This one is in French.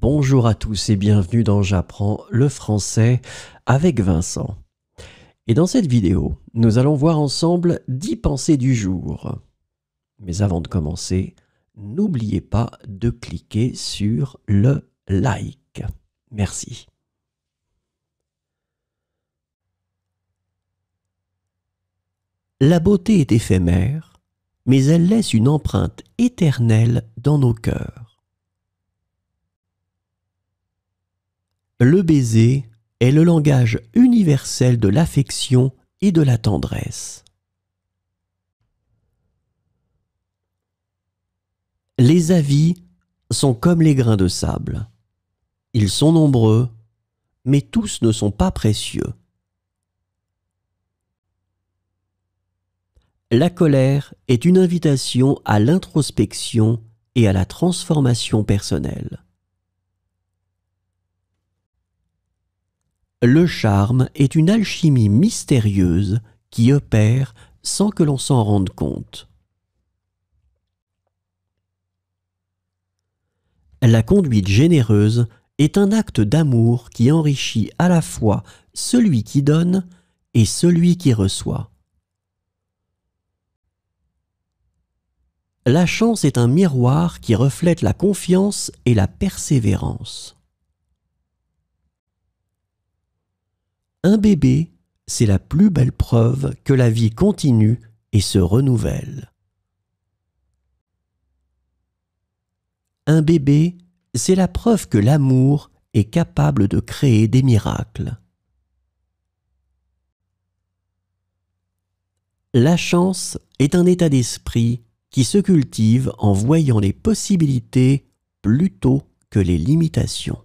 Bonjour à tous et bienvenue dans J'apprends le français avec Vincent. Et dans cette vidéo, nous allons voir ensemble 10 pensées du jour. Mais avant de commencer, n'oubliez pas de cliquer sur le like. Merci. La beauté est éphémère, mais elle laisse une empreinte éternelle dans nos cœurs. le baiser est le langage universel de l'affection et de la tendresse. Les avis sont comme les grains de sable. Ils sont nombreux, mais tous ne sont pas précieux. La colère est une invitation à l'introspection et à la transformation personnelle. le charme est une alchimie mystérieuse qui opère sans que l'on s'en rende compte. La conduite généreuse est un acte d'amour qui enrichit à la fois celui qui donne et celui qui reçoit. La chance est un miroir qui reflète la confiance et la persévérance. Un bébé, c'est la plus belle preuve que la vie continue et se renouvelle. Un bébé, c'est la preuve que l'amour est capable de créer des miracles. La chance est un état d'esprit qui se cultive en voyant les possibilités plutôt que les limitations.